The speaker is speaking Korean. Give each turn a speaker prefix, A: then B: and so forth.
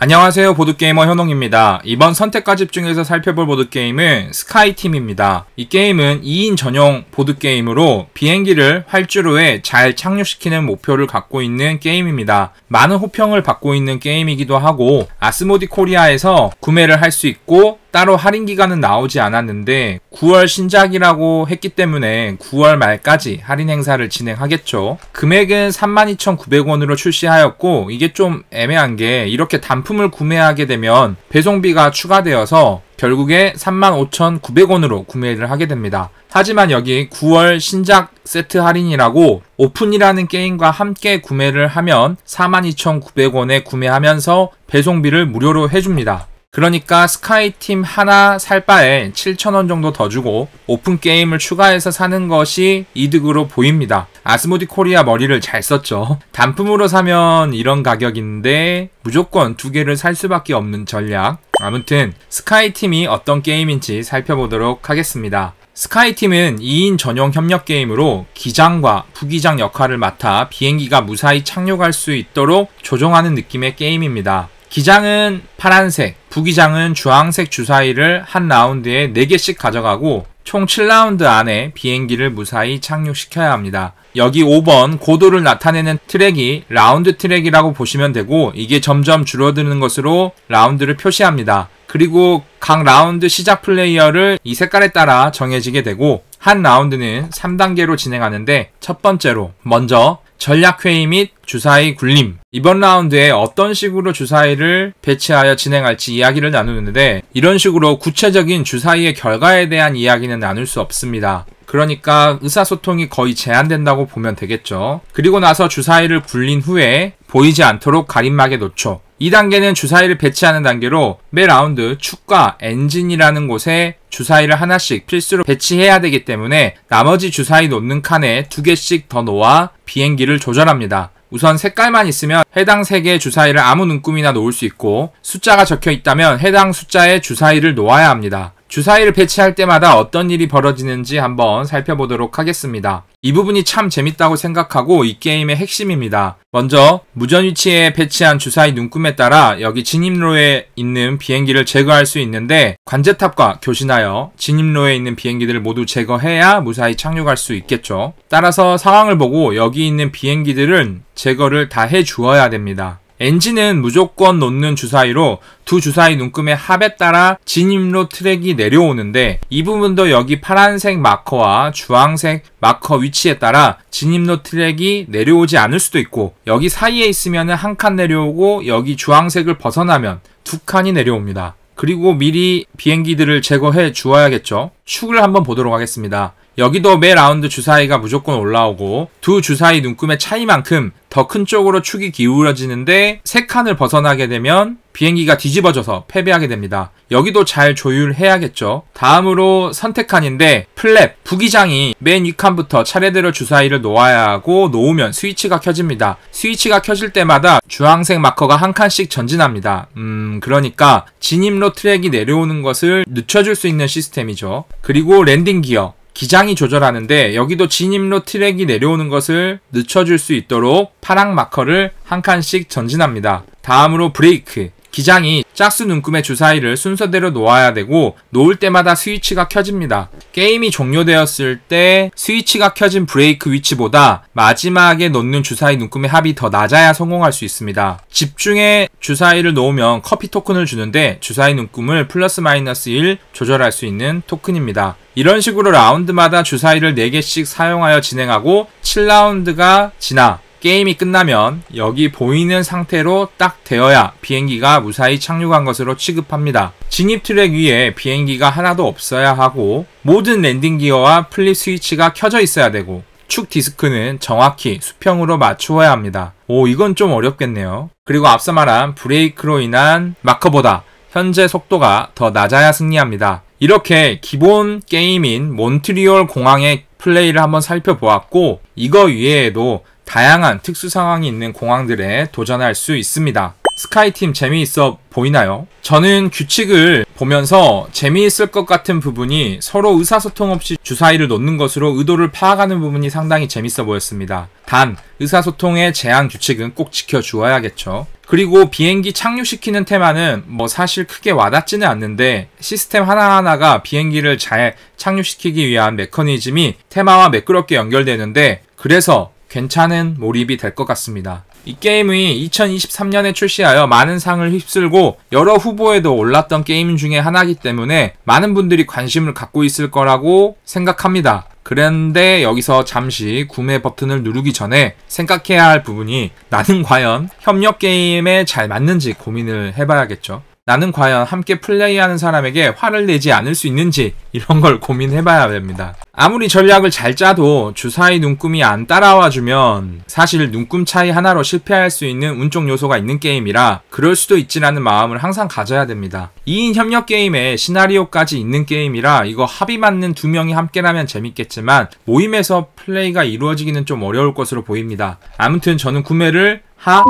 A: 안녕하세요 보드게이머 현홍입니다. 이번 선택과집 중에서 살펴볼 보드게임은 스카이팀입니다. 이 게임은 2인 전용 보드게임으로 비행기를 활주로에 잘 착륙시키는 목표를 갖고 있는 게임입니다. 많은 호평을 받고 있는 게임이기도 하고 아스모디 코리아에서 구매를 할 수 있고 따로 할인 기간은 나오지 않았는데 9월 신작이라고 했기 때문에 9월 말까지 할인 행사를 진행하겠죠. 금액은 32,900원으로 출시하였고 이게 좀 애매한 게 이렇게 단품을 구매하게 되면 배송비가 추가되어서 결국에 35,900원으로 구매를 하게 됩니다. 하지만 여기 9월 신작 세트 할인이라고 오픈이라는 게임과 함께 구매를 하면 42,900원에 구매하면서 배송비를 무료로 해줍니다. 그러니까 스카이팀 하나 살 바에 7,000원 정도 더 주고 오픈 게임을 추가해서 사는 것이 이득으로 보입니다. 아스모디 코리아 머리를 잘 썼죠. 단품으로 사면 이런 가격인데 무조건 두 개를 살 수밖에 없는 전략. 아무튼 스카이팀이 어떤 게임인지 살펴보도록 하겠습니다. 스카이팀은 2인 전용 협력 게임으로 기장과 부기장 역할을 맡아 비행기가 무사히 착륙할 수 있도록 조종하는 느낌의 게임입니다. 기장은 파란색, 부기장은 주황색 주사위를 한 라운드에 4개씩 가져가고 총 7라운드 안에 비행기를 무사히 착륙시켜야 합니다. 여기 5번 고도를 나타내는 트랙이 라운드 트랙이라고 보시면 되고 이게 점점 줄어드는 것으로 라운드를 표시합니다. 그리고 각 라운드 시작 플레이어를 이 색깔에 따라 정해지게 되고 한 라운드는 3단계로 진행하는데 첫 번째로 먼저 전략회의 및 주사위 굴림. 이번 라운드에 어떤 식으로 주사위를 배치하여 진행할지 이야기를 나누는데 이런 식으로 구체적인 주사위의 결과에 대한 이야기는 나눌 수 없습니다. 그러니까 의사소통이 거의 제한된다고 보면 되겠죠. 그리고 나서 주사위를 굴린 후에 보이지 않도록 가림막에 놓죠. 이 단계는 주사위를 배치하는 단계로 매 라운드 축과 엔진이라는 곳에 주사위를 하나씩 필수로 배치해야 되기 때문에 나머지 주사위 놓는 칸에 두 개씩 더 놓아 비행기를 조절합니다. 우선 색깔만 있으면 해당 색의 주사위를 아무 눈금이나 놓을 수 있고 숫자가 적혀 있다면 해당 숫자의 주사위를 놓아야 합니다. 주사위를 배치할 때마다 어떤 일이 벌어지는지 한번 살펴보도록 하겠습니다. 이 부분이 참 재밌다고 생각하고 이 게임의 핵심입니다. 먼저 무전 위치에 배치한 주사위 눈금에 따라 여기 진입로에 있는 비행기를 제거할 수 있는데 관제탑과 교신하여 진입로에 있는 비행기들을 모두 제거해야 무사히 착륙할 수 있겠죠. 따라서 상황을 보고 여기 있는 비행기들은 제거를 다 해주어야 됩니다. 엔진은 무조건 놓는 주사위로 두 주사위 눈금의 합에 따라 진입로 트랙이 내려오는데 이 부분도 여기 파란색 마커와 주황색 마커 위치에 따라 진입로 트랙이 내려오지 않을 수도 있고 여기 사이에 있으면 한 칸 내려오고 여기 주황색을 벗어나면 두 칸이 내려옵니다. 그리고 미리 비행기들을 제거해 주어야겠죠. 축을 한번 보도록 하겠습니다. 여기도 매 라운드 주사위가 무조건 올라오고 두 주사위 눈금의 차이만큼 더 큰 쪽으로 축이 기울어지는데 세 칸을 벗어나게 되면 비행기가 뒤집어져서 패배하게 됩니다. 여기도 잘 조율해야겠죠. 다음으로 선택칸인데 플랩, 부기장이 맨 위칸부터 차례대로 주사위를 놓아야 하고 놓으면 스위치가 켜집니다. 스위치가 켜질 때마다 주황색 마커가 한 칸씩 전진합니다. 음, 그러니까 진입로 트랙이 내려오는 것을 늦춰줄 수 있는 시스템이죠. 그리고 랜딩 기어, 기장이 조절하는데 여기도 진입로 트랙이 내려오는 것을 늦춰줄 수 있도록 파랑 마커를 한 칸씩 전진합니다. 다음으로 브레이크. 기장이 짝수 눈금의 주사위를 순서대로 놓아야 되고 놓을 때마다 스위치가 켜집니다. 게임이 종료되었을 때 스위치가 켜진 브레이크 위치보다 마지막에 놓는 주사위 눈금의 합이 더 낮아야 성공할 수 있습니다. 집중해 주사위를 놓으면 커피 토큰을 주는데 주사위 눈금을 플러스 마이너스 1 조절할 수 있는 토큰입니다. 이런 식으로 라운드마다 주사위를 4개씩 사용하여 진행하고 7라운드가 지나 게임이 끝나면 여기 보이는 상태로 딱 되어야 비행기가 무사히 착륙한 것으로 취급합니다. 진입 트랙 위에 비행기가 하나도 없어야 하고 모든 랜딩 기어와 플립 스위치가 켜져 있어야 되고 축 디스크는 정확히 수평으로 맞추어야 합니다. 오, 이건 좀 어렵겠네요. 그리고 앞서 말한 브레이크로 인한 마커보다 현재 속도가 더 낮아야 승리합니다. 이렇게 기본 게임인 몬트리올 공항의 플레이를 한번 살펴보았고, 이거 이외에도 다양한 특수 상황이 있는 공항들에 도전할 수 있습니다. 스카이팀 재미있어 보이나요? 저는 규칙을 보면서 재미있을 것 같은 부분이 서로 의사소통 없이 주사위를 놓는 것으로 의도를 파악하는 부분이 상당히 재밌어 보였습니다. 단, 의사소통의 제한 규칙은 꼭 지켜주어야겠죠. 그리고 비행기 착륙시키는 테마는 뭐 사실 크게 와닿지는 않는데 시스템 하나하나가 비행기를 잘 착륙시키기 위한 메커니즘이 테마와 매끄럽게 연결되는데 그래서 괜찮은 몰입이 될 것 같습니다. 이 게임이 2023년에 출시하여 많은 상을 휩쓸고 여러 후보에도 올랐던 게임 중에 하나이기 때문에 많은 분들이 관심을 갖고 있을 거라고 생각합니다. 그런데 여기서 잠시 구매 버튼을 누르기 전에 생각해야 할 부분이 나는 과연 협력 게임에 잘 맞는지 고민을 해봐야겠죠. 나는 과연 함께 플레이하는 사람에게 화를 내지 않을 수 있는지 이런 걸 고민해봐야 됩니다. 아무리 전략을 잘 짜도 주사위 눈금이 안 따라와주면 사실 눈금 차이 하나로 실패할 수 있는 운쪽 요소가 있는 게임이라 그럴 수도 있지라는 마음을 항상 가져야 됩니다. 2인 협력 게임에 시나리오까지 있는 게임이라 이거 합이 맞는 두 명이 함께라면 재밌겠지만 모임에서 플레이가 이루어지기는 좀 어려울 것으로 보입니다. 아무튼 저는 구매를 하...